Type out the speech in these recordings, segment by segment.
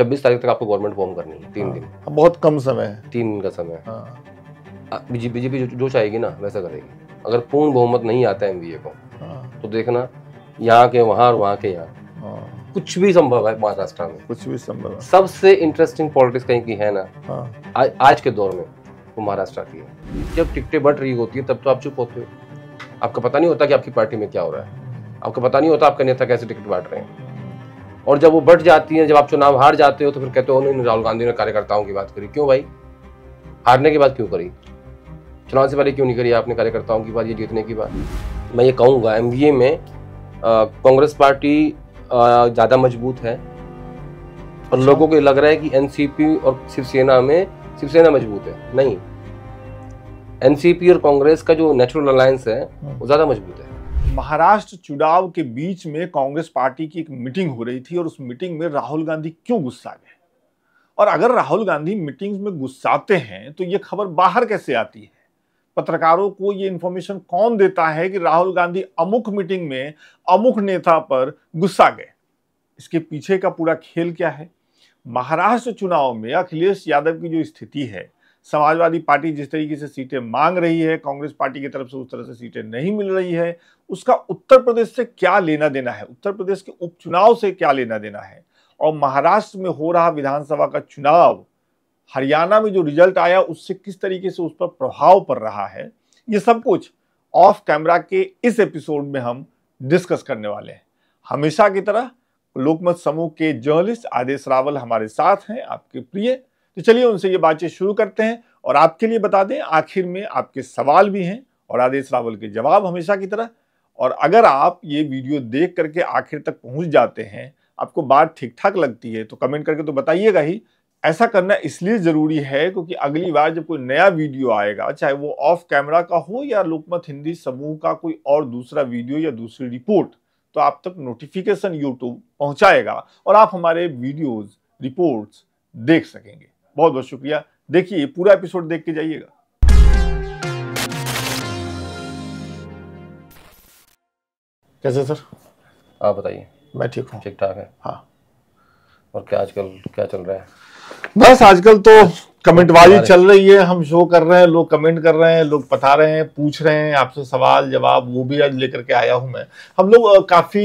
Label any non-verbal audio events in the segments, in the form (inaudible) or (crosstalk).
छब्बीस तारीख तक आपको गवर्नमेंट फॉर्म करनी है तीन हाँ। दिन बहुत कम समय है तीन दिन का समय हाँ। बीजेपी जो, जो चाहेगी ना वैसा करेगी अगर पूर्ण बहुमत नहीं आता है एमबीए को हाँ। तो देखना यहाँ के वहाँ और वहाँ के यहाँ कुछ भी संभव है महाराष्ट्र में कुछ भी संभव है सबसे इंटरेस्टिंग पॉलिटिक्स कहीं की है ना आ, आज के दौर में वो महाराष्ट्र की है जब टिकटें बढ़ रही होती है तब तो आप चुप होते हो आपको पता नहीं होता कि आपकी पार्टी में क्या हो रहा है आपको पता नहीं होता आपका नेता कैसे टिकट बांट रहे हैं और जब वो बढ़ जाती हैं जब आप चुनाव हार जाते हो तो फिर कहते हो नहीं राहुल गांधी ने कार्यकर्ताओं की बात करी क्यों भाई हारने के बाद क्यों करी चुनाव से पहले क्यों नहीं करी आपने कार्यकर्ताओं की बात ये जीतने की बात मैं ये कहूँगा एम में कांग्रेस पार्टी ज़्यादा मजबूत है और अच्छा। लोगों को लग रहा है कि एनसीपी और शिवसेना में शिवसेना मजबूत है नहीं एनसीपी और कांग्रेस का जो नेचुरल अलायंस है वो हम्म। ज़्यादा मजबूत है महाराष्ट्र चुनाव के बीच में कांग्रेस पार्टी की एक मीटिंग हो रही थी और उस मीटिंग में राहुल गांधी क्यों गुस्सा गए और अगर राहुल गांधी मीटिंग्स में गुस्साते हैं तो ये खबर बाहर कैसे आती है पत्रकारों को ये इन्फॉर्मेशन कौन देता है कि राहुल गांधी अमुक मीटिंग में अमुक नेता पर गुस्सा गए इसके पीछे का पूरा खेल क्या है महाराष्ट्र चुनाव में अखिलेश यादव की जो स्थिति है समाजवादी पार्टी जिस तरीके से सीटें मांग रही है कांग्रेस पार्टी की तरफ से उस तरह से सीटें नहीं मिल रही है उसका उत्तर प्रदेश से क्या लेना देना है उत्तर प्रदेश के उपचुनाव से क्या लेना देना है और महाराष्ट्र में हो रहा विधानसभा का चुनाव हरियाणा में जो रिजल्ट आया उससे किस तरीके से उस पर प्रभाव पड़ रहा है ये सब कुछ ऑफ कैमरा के इस एपिसोड में हम डिस्कस करने वाले हैं हमेशा की तरह लोकमत समूह के जर्नलिस्ट आदेश रावल हमारे साथ हैं आपके प्रिय तो चलिए उनसे ये बातचीत शुरू करते हैं और आपके लिए बता दें आखिर में आपके सवाल भी हैं और आदेश रावल के जवाब हमेशा की तरह और अगर आप ये वीडियो देख करके आखिर तक पहुंच जाते हैं आपको बात ठीक ठाक लगती है तो कमेंट करके तो बताइएगा ही ऐसा करना इसलिए ज़रूरी है क्योंकि अगली बार जब कोई नया वीडियो आएगा चाहे वो ऑफ कैमरा का हो या लोकमत हिंदी समूह का कोई और दूसरा वीडियो या दूसरी रिपोर्ट तो आप तक नोटिफिकेशन यूट्यूब पहुंचाएगा और आप हमारे वीडियोज़ रिपोर्ट्स देख सकेंगे बहुत बहुत शुक्रिया देखिए पूरा एपिसोड देख के जाइएगा कैसे सर आप बताइए मैं ठीक हूँ ठीक ठाक है हाँ और क्या आजकल क्या चल रहा है बस आजकल तो कमेंट वाली चल रही है हम शो कर रहे हैं लोग कमेंट कर रहे हैं लोग बता रहे हैं पूछ रहे हैं आपसे सवाल जवाब वो भी आज लेकर के आया हूं मैं हम लोग काफी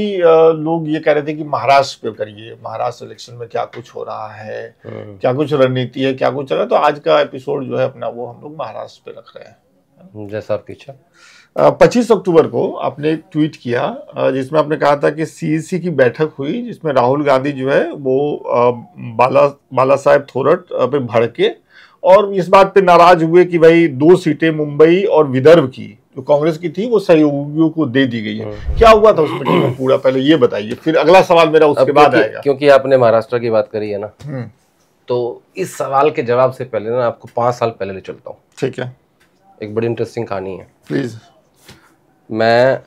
लोग ये कह रहे थे कि महाराष्ट्र पे करिए महाराष्ट्र इलेक्शन में क्या कुछ हो रहा है हम्म। क्या कुछ रणनीति है क्या कुछ चल रहा है तो आज का एपिसोड जो है अपना वो हम लोग महाराष्ट्र पे रख रहे हैं जैसा आपकी इच्छा पच्चीस अक्टूबर को आपने एक ट्वीट किया जिसमें आपने कहा था कि सीईसी e की बैठक हुई जिसमें राहुल गांधी जो है वो बाला बाला साहेब थोरट पे भड़के और इस बात पे नाराज हुए कि भाई दो सीटें मुंबई और विदर्भ की जो कांग्रेस की थी वो सहयोगियों को दे दी गई है हम्म। क्या हुआ था उस मीटिंग में पूरा पहले ये बताइए फिर अगला सवाल मेरा उसके बाद आएगा क्योंकि आपने महाराष्ट्र की बात करी है ना हम्म। तो इस सवाल के जवाब से पहले ना आपको पांच साल पहले ले चलता हूँ ठीक है एक बड़ी इंटरेस्टिंग कहानी है प्लीज मैं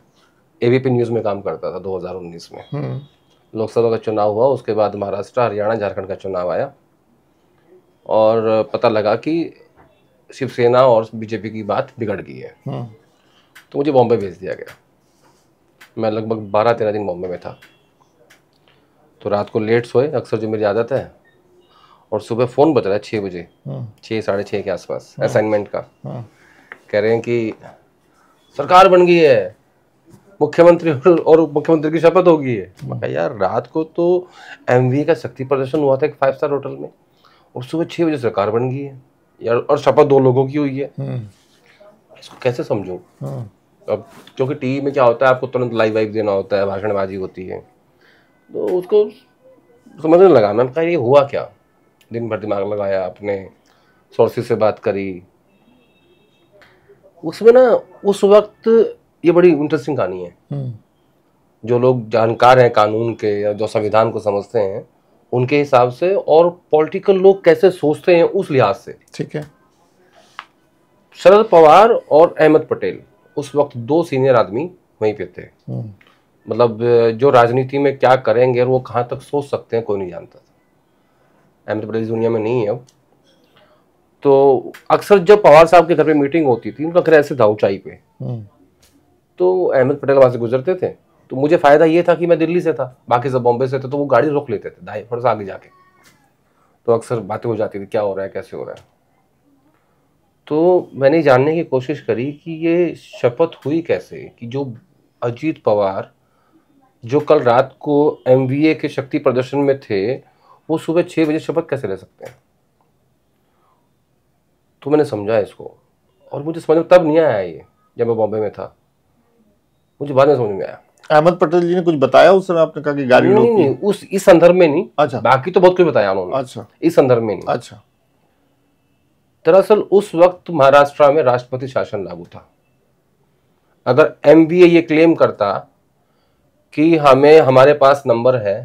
एबीपी न्यूज़ में काम करता था 2019 में हम्म। लोकसभा का चुनाव हुआ उसके बाद महाराष्ट्र हरियाणा झारखंड का चुनाव आया और पता लगा कि शिवसेना और बीजेपी की बात बिगड़ गई है हम्म। तो मुझे बॉम्बे भेज दिया गया मैं लगभग बारह तेरह दिन बॉम्बे में था तो रात को लेट सोए अक्सर जो मेरी आदत है और सुबह फ़ोन बज रहा है छः बजे हम्म। छः साढ़े छः के आसपास असाइनमेंट हम्म। का कह रहे हैं कि सरकार बन गई है मुख्यमंत्री (laughs) और मुख्यमंत्री की शपथ होगी है मैं यार रात को तो एम का शक्ति प्रदर्शन हुआ था एक फाइव स्टार होटल में और सुबह छह बजे सरकार बन गई है यार और शपथ दो लोगों की हुई है हम्म। इसको कैसे समझो हाँ। अब क्योंकि टीवी में क्या होता है आपको तुरंत लाइव वाइव देना होता है भाषणबाजी होती है तो उसको समझने लगा मैंने कहा ये हुआ क्या दिन भर दिमाग लगाया अपने सोर्सेज से बात करी उसमें ना उस वक्त ये बड़ी इंटरेस्टिंग कहानी है हम्म। जो लोग जानकार हैं कानून के या जो संविधान को समझते हैं उनके हिसाब से और पॉलिटिकल लोग कैसे सोचते हैं उस लिहाज से ठीक है शरद पवार और अहमद पटेल उस वक्त दो सीनियर आदमी वहीं पे थे हम्म। मतलब जो राजनीति में क्या करेंगे और वो कहाँ तक सोच सकते हैं कोई नहीं जानता था अहमद पटेल दुनिया में नहीं है अब तो अक्सर जब पवार साहब के घर पे मीटिंग होती थी उनका घर ऐसे था ऊंचाई पे हम्म। तो अहमद पटेल वहां से गुजरते थे तो मुझे फ़ायदा ये था कि मैं दिल्ली से था बाकी सब बॉम्बे से थे तो वो गाड़ी रोक लेते थे ढाई थोड़ा सा आगे जाके तो अक्सर बातें हो जाती थी क्या हो रहा है कैसे हो रहा है तो मैंने जानने की कोशिश करी कि ये शपथ हुई कैसे कि जो अजीत पवार जो कल रात को एम के शक्ति प्रदर्शन में थे वो सुबह छः बजे शपथ कैसे ले सकते हैं तो मैंने समझा इसको और मुझे समझ में तब नहीं आया ये जब मैं बॉम्बे में था मुझे बाद में समझ में आया अहमद पटेल जी ने कुछ बताया उस समय आपने कहा कि गाड़ी नहीं, नहीं उस इस संदर्भ में नहीं अच्छा बाकी तो बहुत कुछ बताया उन्होंने अच्छा इस संदर्भ में नहीं अच्छा दरअसल उस वक्त महाराष्ट्र में राष्ट्रपति शासन लागू था अगर एम ये क्लेम करता कि हमें हमारे पास नंबर है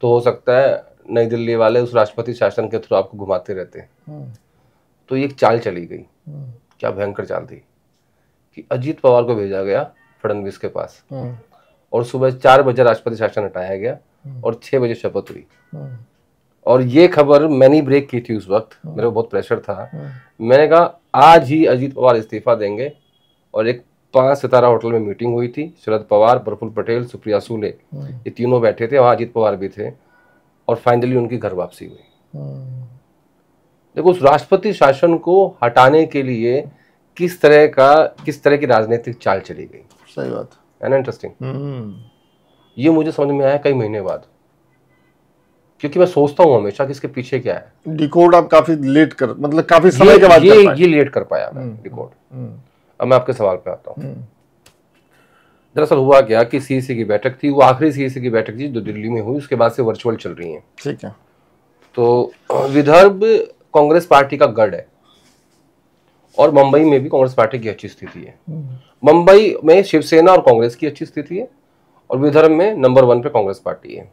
तो हो सकता है नई दिल्ली वाले उस राष्ट्रपति शासन के थ्रू आपको घुमाते रहते हम्म। तो एक चाल चली गई हम्म। क्या भयंकर चाल थी कि अजीत पवार को भेजा गया फडनवीस के पास हाँ। और सुबह चार बजे राष्ट्रपति शासन हटाया गया हाँ। और छह बजे शपथ हुई हाँ। और ये खबर मैंने ब्रेक की थी उस वक्त मेरे को बहुत प्रेशर था मैंने कहा आज ही अजीत पवार इस्तीफा देंगे और एक पांच सितारा होटल में मीटिंग हुई थी शरद पवार प्रफुल पटेल सुप्रिया सूले ये तीनों बैठे थे वहां अजीत पवार भी थे और फाइनली उनकी घर वापसी हुई देखो उस राष्ट्रपति शासन को हटाने के लिए किस तरह का किस तरह की राजनीतिक चाल चली गई सही बात है ना इंटरेस्टिंग ये मुझे समझ में आया कई महीने बाद क्योंकि मैं सोचता हूँ हमेशा कि इसके पीछे क्या है डिकोड आप काफी लेट कर मतलब काफी समय के बाद ये ये लेट कर पाया मैं डिकोड हम्म, हम्म। अब मैं आपके सवाल पे आता हूँ हम्म। दरअसल हुआ क्या कि सीईसी की बैठक थी वो आखिरी सीईसी की बैठक थी जो दिल्ली में हुई उसके बाद से वर्चुअल चल रही है ठीक है तो विदर्भ कांग्रेस पार्टी का गढ़ है और मुंबई में भी कांग्रेस पार्टी की अच्छी स्थिति है मुंबई में शिवसेना और कांग्रेस की अच्छी स्थिति है और विदर्भ में नंबर वन पे कांग्रेस पार्टी है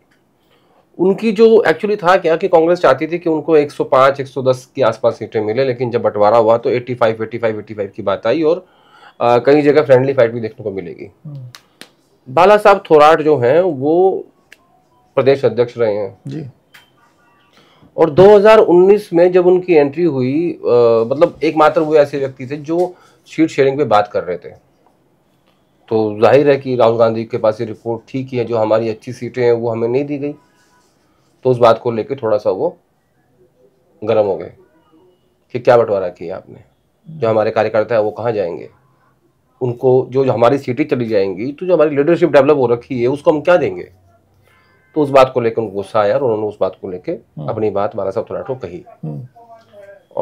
उनकी जो एक्चुअली था क्या कि कांग्रेस चाहती थी कि उनको 105 110 के आसपास सीटें मिले लेकिन जब बंटवारा हुआ तो 85 85 85 की बात आई और कई जगह फ्रेंडली फाइट भी देखने को मिलेगी हम्म। बाला साहब थोराट जो हैं वो प्रदेश अध्यक्ष रहे हैं जी और 2019 में जब उनकी एंट्री हुई आ, मतलब एकमात्र वो ऐसे व्यक्ति थे जो सीट शेयरिंग पे बात कर रहे थे तो जाहिर है कि राहुल गांधी के पास ये रिपोर्ट ठीक है जो हमारी अच्छी सीटें हैं वो हमें नहीं दी गई तो उस बात को लेकर थोड़ा सा वो गर्म हो गए कि क्या बंटवारा किया आपने जो हमारे कार्यकर्ता है वो कहाँ जाएंगे उनको जो हमारी सीटें चली जाएंगी तो जो हमारी लीडरशिप डेवलप हो रखी है उसको हम क्या देंगे तो उस बात को लेकर उनको गुस्सा आया और उन्होंने उस बात को लेकर हम्म। अपनी बात बाला साहब थोड़ा को कही हम्म।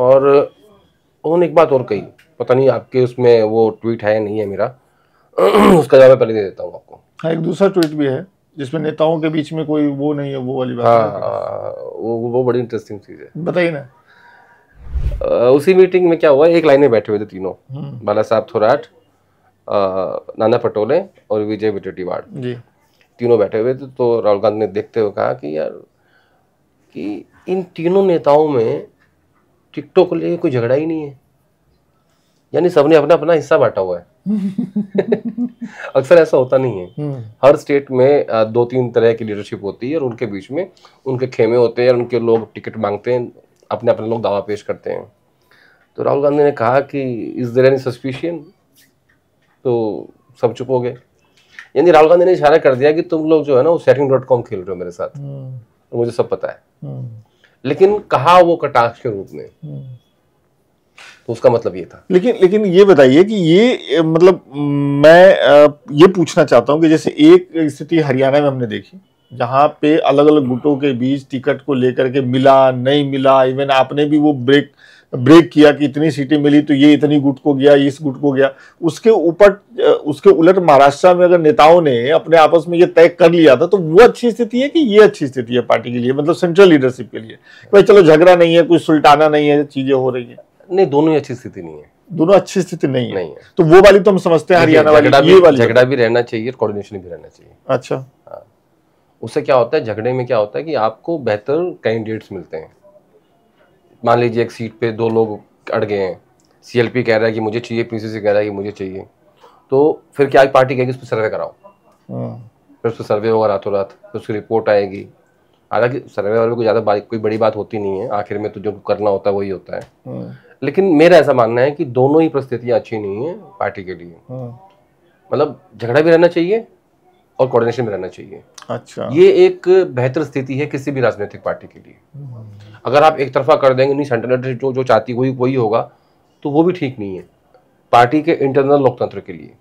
और उन्होंने एक बात और कही पता नहीं आपके उसमें वो ट्वीट है नहीं है मेरा (clears throat) उसका जवाब पहले दे देता हूँ आपको हाँ एक दूसरा ट्वीट भी है जिसमें नेताओं के बीच में कोई वो नहीं है वो वाली बात हाँ, वो वो बड़ी इंटरेस्टिंग चीज़ है बताइए ना उसी मीटिंग में क्या हुआ एक लाइन में बैठे हुए थे तीनों हम्म। बाला साहब थोराट नाना पटोले और विजय बिटेटीवाड़ जी तीनों बैठे हुए थे तो राहुल गांधी ने देखते हुए कहा कि यार कि इन तीनों नेताओं में टिकटों को लेकर कोई झगड़ा ही नहीं है यानी सबने अपना अपना हिस्सा बांटा हुआ है (laughs) अक्सर ऐसा होता नहीं है हम्म। हर स्टेट में दो तीन तरह की लीडरशिप होती है और उनके बीच में उनके खेमे होते हैं और उनके लोग टिकट मांगते हैं अपने अपने लोग दावा पेश करते हैं तो राहुल गांधी ने कहा कि इस दर एनी सस्पिशियन तो सब चुप हो गए यानी राहुल गांधी ने इशारा कर दिया कि तुम लोग जो है ना वो सेटिंग डॉट कॉम खेल रहे हो मेरे साथ हम्म। तो मुझे सब पता है हम्म। लेकिन कहा वो कटाक्ष के रूप में हम्म। तो उसका मतलब ये था लेकिन लेकिन ये बताइए कि ये मतलब मैं ये पूछना चाहता हूँ कि जैसे एक स्थिति हरियाणा में हमने देखी जहाँ पे अलग अलग गुटों के बीच टिकट को लेकर के मिला नहीं मिला इवन आपने भी वो ब्रेक ब्रेक किया कि इतनी सीटें मिली तो ये इतनी गुट को गया इस गुट को गया उसके ऊपर उसके उलट महाराष्ट्र में अगर नेताओं ने अपने आपस में ये तय कर लिया था तो वो अच्छी स्थिति है कि ये अच्छी स्थिति है पार्टी के लिए मतलब सेंट्रल लीडरशिप के लिए भाई चलो झगड़ा नहीं है कोई सुल्टाना नहीं है चीजें हो रही है नहीं दोनों ही अच्छी स्थिति नहीं है दोनों अच्छी स्थिति नहीं है नहीं है तो वो वाली तो हम समझते हैं हरियाणा वाली ये वाली झगड़ा भी रहना चाहिए कोऑर्डिनेशन भी रहना चाहिए अच्छा हाँ। उससे क्या होता है झगड़े में क्या होता है कि आपको बेहतर कैंडिडेट्स मिलते हैं मान लीजिए एक सीट पे दो लोग अड़ गए हैं सी कह रहा है कि मुझे चाहिए पीसीसी कह रहा है कि मुझे चाहिए तो फिर क्या पार्टी कहेगी उस पर सर्वे कराओ हाँ। फिर उस पर सर्वे होगा रातों रात फिर उसकी रिपोर्ट आएगी हालांकि सर्वे वाले को ज़्यादा कोई बड़ी बात होती नहीं है आखिर में तो जो करना होता है वही होता है हाँ। लेकिन मेरा ऐसा मानना है कि दोनों ही परिस्थितियाँ अच्छी नहीं है पार्टी के लिए हाँ। मतलब झगड़ा भी रहना चाहिए और कोऑर्डिनेशन में रहना चाहिए अच्छा ये एक बेहतर स्थिति है किसी भी राजनीतिक पार्टी के लिए अगर आप एक तरफा कर देंगे नहीं सेंट्रल जो जो चाहती वही वही होगा तो वो भी ठीक नहीं है पार्टी के इंटरनल लोकतंत्र के लिए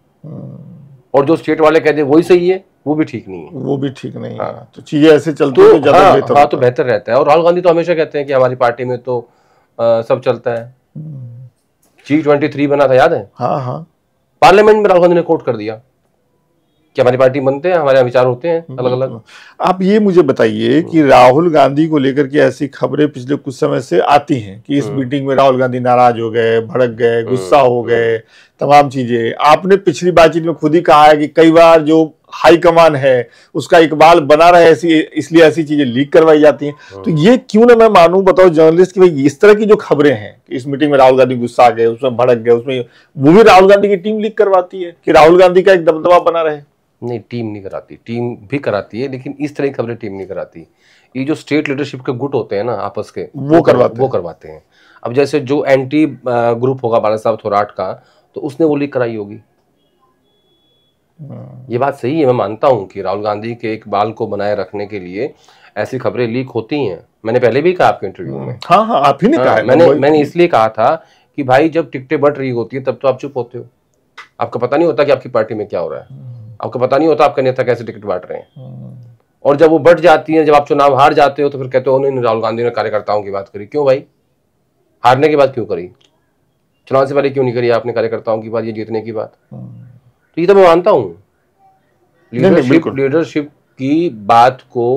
और जो स्टेट वाले कहते हैं वही सही है वो भी ठीक नहीं है वो भी ठीक नहीं है हाँ। तो चीजें ऐसे चलते तो, तो हाँ, बेहतर हाँ, तो बेहतर रहता है और राहुल गांधी तो हमेशा कहते हैं कि हमारी पार्टी में तो सब चलता है जी ट्वेंटी थ्री बना था याद है हाँ हाँ पार्लियामेंट में राहुल गांधी ने कोर्ट कर दिया कि हमारी पार्टी बनते हैं हमारे विचार होते हैं हम्म, अलग अलग हम्म। आप ये मुझे बताइए हम्म। कि राहुल गांधी को लेकर के ऐसी खबरें पिछले कुछ समय से आती हैं कि इस मीटिंग में राहुल गांधी नाराज हो गए भड़क गए गुस्सा हो गए तमाम चीजें आपने पिछली बातचीत में खुद ही कहा है कि कई बार जो हाईकमान है उसका इकबाल बना रहे ऐसी इसलिए ऐसी चीजें लीक करवाई जाती हैं तो ये क्यों ना मैं मानूं बताओ जर्नलिस्ट की भाई इस तरह की जो खबरें हैं कि इस मीटिंग में राहुल गांधी गुस्सा आ गए उसमें भड़क गए उसमें वो भी राहुल गांधी की टीम लीक करवाती है कि राहुल गांधी का एक दबदबा बना रहे नहीं टीम नहीं कराती टीम भी कराती है लेकिन इस तरह की खबरें टीम नहीं कराती ये जो स्टेट लीडरशिप के गुट होते हैं ना आपस के वो करवाते वो करवाते हैं अब जैसे जो एंटी ग्रुप होगा बाला साहब थोराट का तो उसने वो लीक कराई होगी हाँ। ये बात सही है मैं मानता हूँ कि राहुल गांधी के एक बाल को बनाए रखने के लिए ऐसी खबरें लीक होती हैं मैंने पहले भी कहा आपके इंटरव्यू में हाँ हाँ आप ही ने कहा हाँ, मैंने मैंने इसलिए कहा था कि भाई जब टिकटें बट रही होती है तब तो आप चुप होते हो आपको पता नहीं होता कि आपकी पार्टी में क्या हो रहा है हाँ। आपको पता नहीं होता आपका नेता कैसे टिकट बांट रहे हैं हम्म। और जब वो बट जाती है जब आप चुनाव हार जाते हो तो फिर कहते हो नहीं राहुल गांधी ने कार्यकर्ताओं की बात करी क्यों भाई हारने की बात क्यों करी चुनाव से पहले क्यों नहीं करी आपने कार्यकर्ताओं की बात ये जीतने की बात हम्म। तो ये तो मैं मानता हूँ लीडरशिप की बात को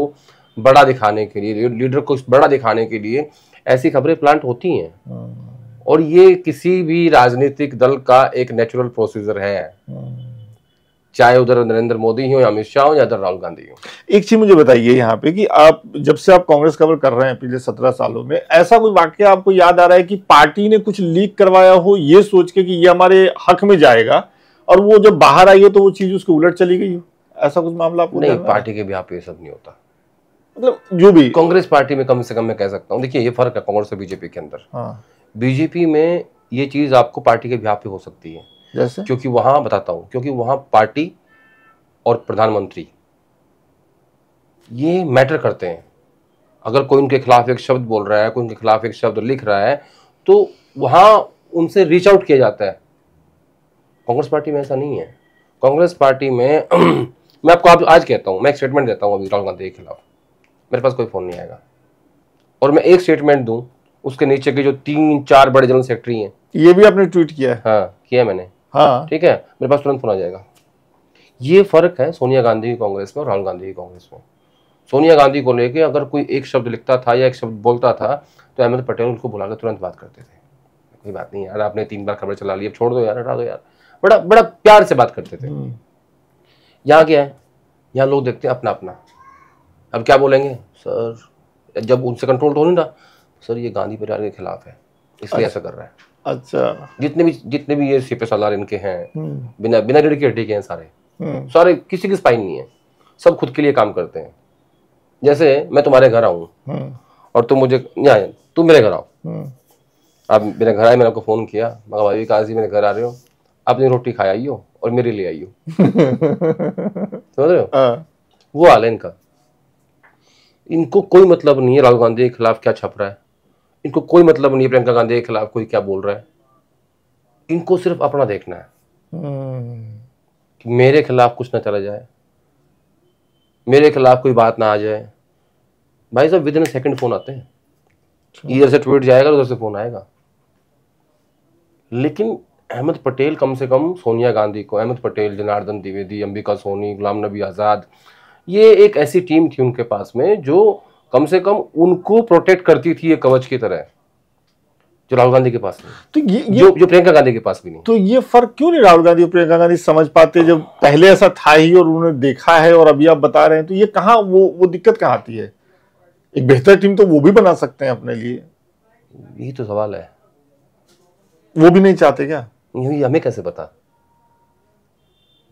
बड़ा दिखाने के लिए लीडर को बड़ा दिखाने के लिए ऐसी खबरें प्लांट होती हैं हम्म। और ये किसी भी राजनीतिक दल का एक नेचुरल प्रोसीजर है चाहे उधर नरेंद्र मोदी हो या अमित शाह हो या इधर राहुल गांधी हो एक चीज मुझे बताइए यहाँ पे कि आप जब से आप कांग्रेस कवर कर रहे हैं पिछले सत्रह सालों में ऐसा कोई वाक्य आपको याद आ रहा है कि पार्टी ने कुछ लीक करवाया हो ये सोच के कि ये हमारे हक में जाएगा और वो जब बाहर आई हो तो वो चीज उसके उलट चली गई हो ऐसा कुछ मामला आपको नहीं पार्टी के भी आप ये सब नहीं होता मतलब जो भी कांग्रेस पार्टी में कम से कम मैं कह सकता हूँ देखिए ये फर्क है कांग्रेस और बीजेपी के अंदर हाँ। बीजेपी में ये चीज आपको पार्टी के भी आप हो सकती है जैसे क्योंकि वहां बताता हूं क्योंकि वहां पार्टी और प्रधानमंत्री ये मैटर करते हैं अगर कोई उनके खिलाफ एक शब्द बोल रहा है कोई उनके खिलाफ एक शब्द लिख रहा है तो वहां उनसे रीच आउट किया जाता है कांग्रेस पार्टी में ऐसा नहीं है कांग्रेस पार्टी में (clears throat) मैं आपको आप आज कहता हूं मैं एक स्टेटमेंट देता हूँ अभी राहुल गांधी के खिलाफ मेरे पास कोई फ़ोन नहीं आएगा और मैं एक स्टेटमेंट दूं उसके नीचे के जो तीन चार बड़े जनरल सेक्रेटरी हैं ये भी आपने ट्वीट किया है हाँ किया मैंने हाँ ठीक है मेरे पास तुरंत फोन आ जाएगा ये फर्क है सोनिया गांधी की कांग्रेस में और राहुल गांधी की कांग्रेस में सोनिया गांधी को लेके अगर कोई एक शब्द लिखता था या एक शब्द बोलता था तो अहमद पटेल उनको बुला कर तुरंत बात करते थे कोई बात नहीं यार आपने तीन बार खबर चला ली अब छोड़ दो यार हटा दो यार बड़ा बड़ा प्यार से बात करते थे हम्म। यहाँ क्या है यहाँ लोग देखते हैं अपना अपना अब क्या बोलेंगे सर जब उनसे कंट्रोल तो नहीं रहा सर ये गांधी परिवार के खिलाफ है इसलिए अच्छा। ऐसा कर रहा है अच्छा जितने भी जितने भी ये सिपे सालार इनके हैं हम्म। बिना बिना रेडी के हड्डी के हैं सारे हम्म। सारे किसी की स्पाइन नहीं है सब खुद के लिए काम करते हैं जैसे मैं तुम्हारे घर आऊ हम्म। और तुम मुझे तुम मेरे घर आओ आप मेरे घर आए मैंने आपको फ़ोन किया मगर भाई कहा मेरे घर आ रहे हो आपने रोटी खाई आई हो और मेरे लिए आई हो समझ रहे हो हाँ। वो हाल है इनका इनको कोई मतलब नहीं है राहुल गांधी के खिलाफ क्या छप रहा है इनको कोई मतलब नहीं प्रियंका गांधी के खिलाफ कोई क्या बोल रहा है इनको सिर्फ अपना देखना है कि हम्म। मेरे खिलाफ कुछ ना चला जाए मेरे खिलाफ कोई बात ना आ जाए भाई साहब विद इन सेकंड फोन आते हैं अच्छा। इधर से ट्वीट जाएगा उधर से फोन आएगा लेकिन अहमद पटेल कम से कम सोनिया गांधी को अहमद पटेल जनार्दन द्विवेदी अंबिका सोनी गुलाम नबी आज़ाद ये एक ऐसी टीम थी उनके पास में जो कम से कम उनको प्रोटेक्ट करती थी ये कवच की तरह जो राहुल गांधी के पास तो ये, ये जो, जो प्रियंका गांधी के पास भी नहीं तो ये फर्क क्यों नहीं राहुल गांधी और प्रियंका गांधी समझ पाते जब पहले ऐसा था ही और उन्होंने देखा है और अभी आप बता रहे हैं तो ये कहा वो वो दिक्कत कहाँ आती है एक बेहतर टीम तो वो भी बना सकते हैं अपने लिए यही तो सवाल है वो भी नहीं चाहते क्या हमें कैसे पता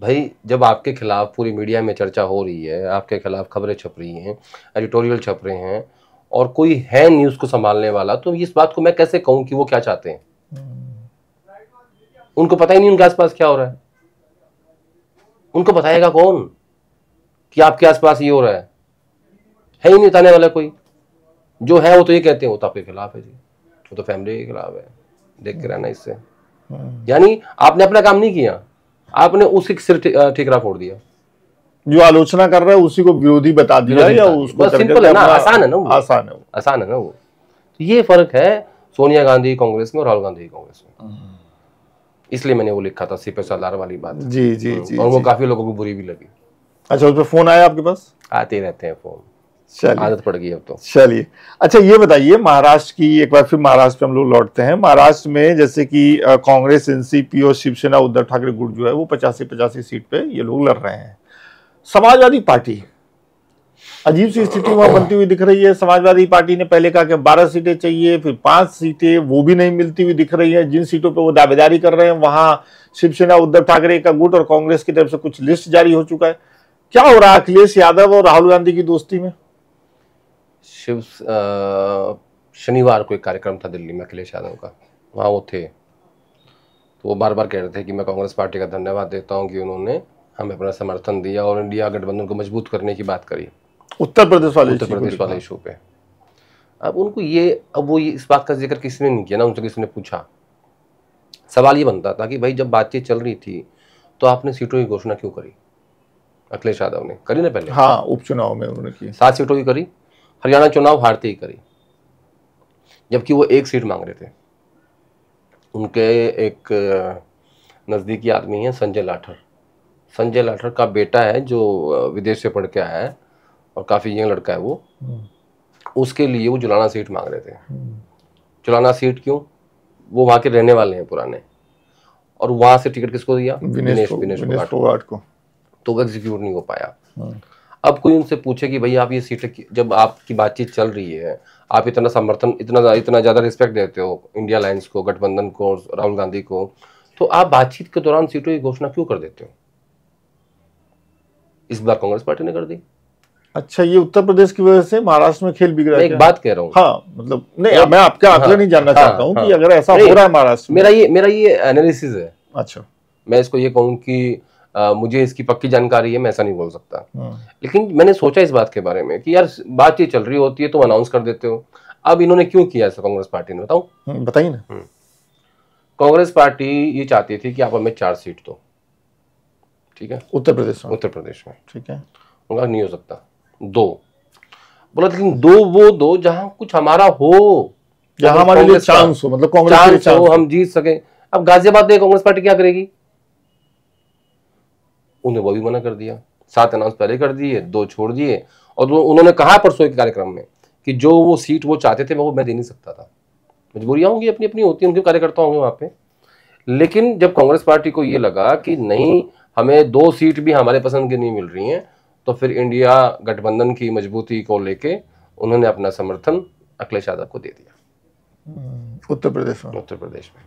भाई जब आपके खिलाफ पूरी मीडिया में चर्चा हो रही है आपके खिलाफ खबरें छप रही हैं एडिटोरियल छप रहे हैं और कोई है न्यूज़ को संभालने वाला तो इस बात को मैं कैसे कहूं कि वो क्या चाहते हैं उनको पता ही नहीं उनके आसपास क्या हो रहा है उनको बताएगा कौन कि आपके आसपास ये हो रहा है है ही नहीं बताने वाला कोई जो है वो तो ये कहते हैं वो तो आपके खिलाफ है जी वो तो फैमिली के खिलाफ है देख के रहना इससे हम्म। यानी आपने अपना काम नहीं किया आपने उसी सिर ठीकरा फोड़ दिया जो आलोचना कर रहा है उसी को विरोधी बता दिया या उसको सिंपल है ना आसान है ना वो आसान है वो आसान है ना वो तो ये फर्क है सोनिया गांधी कांग्रेस में और राहुल गांधी कांग्रेस में हम्म। इसलिए मैंने वो लिखा था सिपे सरदार वाली बात जी जी जी और वो काफी लोगों को बुरी भी लगी अच्छा उस पर फोन आया आपके पास आते रहते हैं फोन आदत पड़ गई अब तो चलिए अच्छा ये बताइए महाराष्ट्र की एक बार फिर महाराष्ट्र पे हम लोग लौटते हैं महाराष्ट्र में जैसे कि कांग्रेस एनसीपी और शिवसेना उद्धव ठाकरे गुट जो है वो पचासी पचासी सीट पे ये लोग लड़ रहे हैं समाजवादी पार्टी अजीब सी स्थिति वहां बनती हुई दिख रही है समाजवादी पार्टी ने पहले कहा कि बारह सीटें चाहिए फिर पांच सीटें वो भी नहीं मिलती हुई दिख रही है जिन सीटों पर वो दावेदारी कर रहे हैं वहां शिवसेना उद्धव ठाकरे का गुट और कांग्रेस की तरफ से कुछ लिस्ट जारी हो चुका है क्या हो रहा है अखिलेश यादव और राहुल गांधी की दोस्ती में शिव शनिवार को एक कार्यक्रम था दिल्ली में अखिलेश यादव का वहाँ वो थे तो वो बार बार कह रहे थे कि मैं कांग्रेस पार्टी का धन्यवाद देता हूँ कि उन्होंने हमें अपना समर्थन दिया और इंडिया गठबंधन को मजबूत करने की बात करी उत्तर प्रदेश वाले उत्तर प्रदेश वाले इशू पे अब उनको ये अब वो ये इस बात का जिक्र किसी ने नहीं किया ना उनसे किसी ने पूछा सवाल ये बनता था कि भाई जब बातचीत चल रही थी तो आपने सीटों की घोषणा क्यों करी अखिलेश यादव ने करी ना पहले हाँ उपचुनाव में उन्होंने की सात सीटों की करी हरियाणा चुनाव हारते ही करी जबकि वो एक सीट मांग रहे थे उनके एक नज़दीकी आदमी हैं संजय लाठर संजय लाठर का बेटा है जो विदेश से पढ़ के आया है और काफ़ी यंग लड़का है वो हम्म। उसके लिए वो जुलाना सीट मांग रहे थे हम्म। जुलाना सीट क्यों वो वहाँ के रहने वाले हैं पुराने और वहाँ से टिकट किसको दिया विनेश विनेश फोगाट को तो वो एग्जीक्यूट नहीं हो पाया हाँ। अब कोई उनसे पूछे कि भाई आप ये सीटें जब आपकी बातचीत चल रही है आप इतना समर्थन इतना इतना ज़्यादा रिस्पेक्ट देते हो इंडिया लाइन्स को गठबंधन को राहुल गांधी को तो आप बातचीत के दौरान सीटों की घोषणा क्यों कर देते हो इस बार कांग्रेस पार्टी ने कर दी अच्छा ये उत्तर प्रदेश की वजह से महाराष्ट्र में खेल बिगड़ा एक बात कह रहा हूँ हाँ मतलब नहीं मैं आपका आंकड़ा हाँ, नहीं जानना हाँ, चाहता हूँ हाँ, कि अगर ऐसा हो रहा है महाराष्ट्र मेरा ये मेरा ये एनालिसिस है अच्छा मैं इसको ये कहूँ कि आ, मुझे इसकी पक्की जानकारी है मैं ऐसा नहीं बोल सकता हाँ। लेकिन मैंने सोचा इस बात के बारे में कि यार बात ये चल रही होती है तो अनाउंस कर देते हो अब इन्होंने क्यों किया ऐसा कांग्रेस पार्टी ने बताओ हाँ, बताइए ना हम्म। कांग्रेस पार्टी ये चाहती थी कि आप हमें चार सीट दो ठीक है उत्तर प्रदेश में उत्तर प्रदेश में ठीक है उनका नहीं हो सकता दो बोला लेकिन दो वो दो जहां कुछ हमारा हो जहां मतलब हमारे लिए चांस हो मतलब कांग्रेस चांस हो हम जीत सके अब गाजियाबाद में कांग्रेस पार्टी क्या करेगी उन्हें वो भी मना कर दिया सात अनाउंस पहले कर दिए दो छोड़ दिए और उन्होंने कहा परसों के कार्यक्रम में कि जो वो सीट वो चाहते थे वो मैं दे नहीं सकता था मजबूरियाँ होंगी अपनी अपनी होती हैं उनके कार्यकर्ता होंगे वहाँ पे लेकिन जब कांग्रेस पार्टी को ये लगा कि नहीं हमें दो सीट भी हमारे पसंद की नहीं मिल रही हैं तो फिर इंडिया गठबंधन की मजबूती को लेके उन्होंने अपना समर्थन अखिलेश यादव को दे दिया हम्म, उत्तर प्रदेश में उत्तर प्रदेश में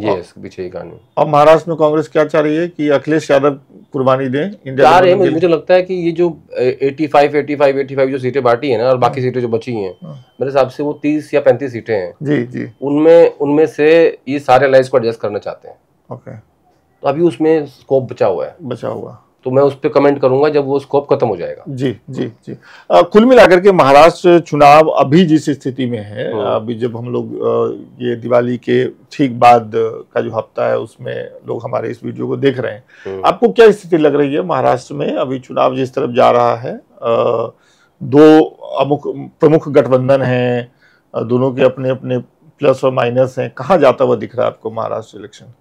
ये पीछे कहानी अब महाराष्ट्र में कांग्रेस क्या चाह रही है कि अखिलेश यादव कुर्बानी दें इंडिया चाह रहे मुझे लगता है कि ये जो 85 85 85 जो सीटें बांटी है ना और बाकी हाँ। सीटें जो बची हैं हाँ। मेरे हिसाब से वो 30 या 35 सीटें हैं जी जी उनमें उनमें से ये सारे अलायंस को एडजस्ट करना चाहते हैं ओके तो अभी उसमें स्कोप बचा हुआ है बचा हुआ तो मैं उस पर कमेंट करूंगा जब वो स्कोप खत्म हो जाएगा जी जी जी आ, कुल मिलाकर के महाराष्ट्र चुनाव अभी जिस स्थिति में है हाँ। अभी जब हम लोग ये दिवाली के ठीक बाद का जो हफ्ता है उसमें लोग हमारे इस वीडियो को देख रहे हैं हाँ। आपको क्या स्थिति लग रही है महाराष्ट्र में अभी चुनाव जिस तरफ जा रहा है आ, दो अमुख प्रमुख गठबंधन है दोनों के अपने अपने प्लस और माइनस हैं कहाँ जाता हुआ दिख रहा है आपको महाराष्ट्र इलेक्शन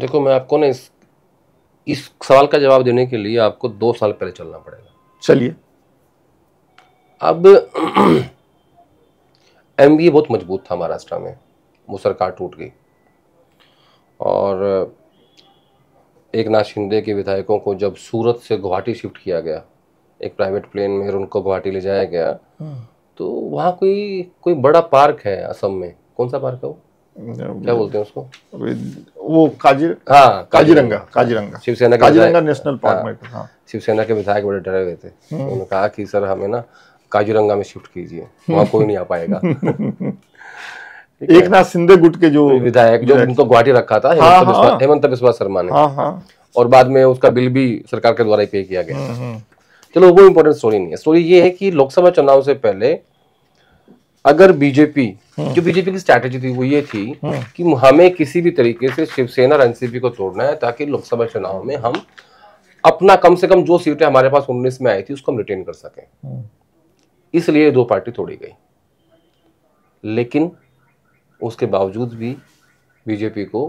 देखो मैं आपको ना इस इस सवाल का जवाब देने के लिए आपको दो साल पहले चलना पड़ेगा चलिए अब एम (clears throat) बहुत मजबूत था महाराष्ट्र में वो सरकार टूट गई और एक नाथ शिंदे के विधायकों को जब सूरत से गुवाहाटी शिफ्ट किया गया एक प्राइवेट प्लेन में उनको गुवाहाटी ले जाया गया हम्म। तो वहाँ कोई कोई बड़ा पार्क है असम में कौन सा पार्क है वो क्या बोलते हैं उसको वो हाँ काजीरंगा काजीरंगा शिवसेना के काजीरंगा नेशनल पार्क में शिवसेना के विधायक बड़े डरे हुए थे हम्म। उन्होंने कहा कि सर हमें ना काजीरंगा में शिफ्ट कीजिए वहाँ कोई नहीं आ पाएगा एक नाथ सिंधे गुट के जो विधायक जो उनको गुवाहाटी रखा था हाँ, हाँ। हेमंत बिस्वा शर्मा ने हाँ, और बाद में उसका बिल भी सरकार के द्वारा ही पे किया गया हम्म, हम्म। चलो वो इम्पोर्टेंट स्टोरी नहीं है स्टोरी ये है कि लोकसभा चुनाव से पहले अगर बीजेपी हम्म। जो बीजेपी की स्ट्रैटेजी थी वो ये थी हम्म। कि हमें किसी भी तरीके से शिवसेना और एनसीपी को तोड़ना है ताकि लोकसभा चुनाव में हम अपना कम से कम जो सीटें हमारे पास 19 में आई थी उसको हम रिटेन कर सकें हम्म। इसलिए दो पार्टी तोड़ी गई लेकिन उसके बावजूद भी बीजेपी को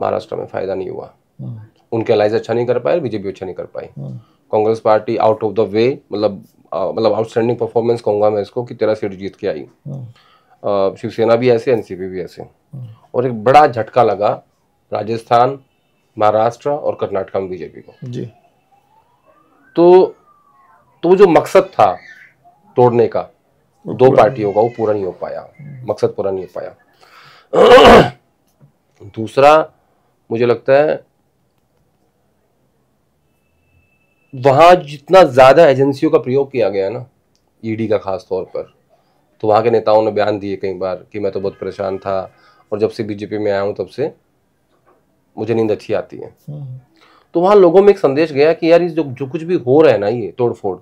महाराष्ट्र में फायदा नहीं हुआ उनके अलाइज अच्छा नहीं कर पाए बीजेपी अच्छा नहीं कर पाई Congress party out of the way मतलब मतलब आउटस्टैंडिंग परफॉर्मेंस कहूँगा मैं इसको कि तेरह सीट जीत के आई शिवसेना भी ऐसे एनसीपी भी ऐसे और एक बड़ा झटका लगा राजस्थान महाराष्ट्र और कर्नाटका में बीजेपी को जी तो तो जो मकसद था तोड़ने का दो पार्टियों का वो पूरा नहीं हो पाया मकसद पूरा नहीं हो पाया (clears throat) दूसरा मुझे लगता है वहाँ जितना ज़्यादा एजेंसियों का प्रयोग किया गया ना ईडी e का खास तौर पर तो वहाँ के नेताओं ने बयान दिए कई बार कि मैं तो बहुत परेशान था और जब से बीजेपी में आया हूँ तब से मुझे नींद अच्छी आती है तो वहाँ लोगों में एक संदेश गया कि यार जो जो कुछ भी हो रहा है ना ये तोड़फोड़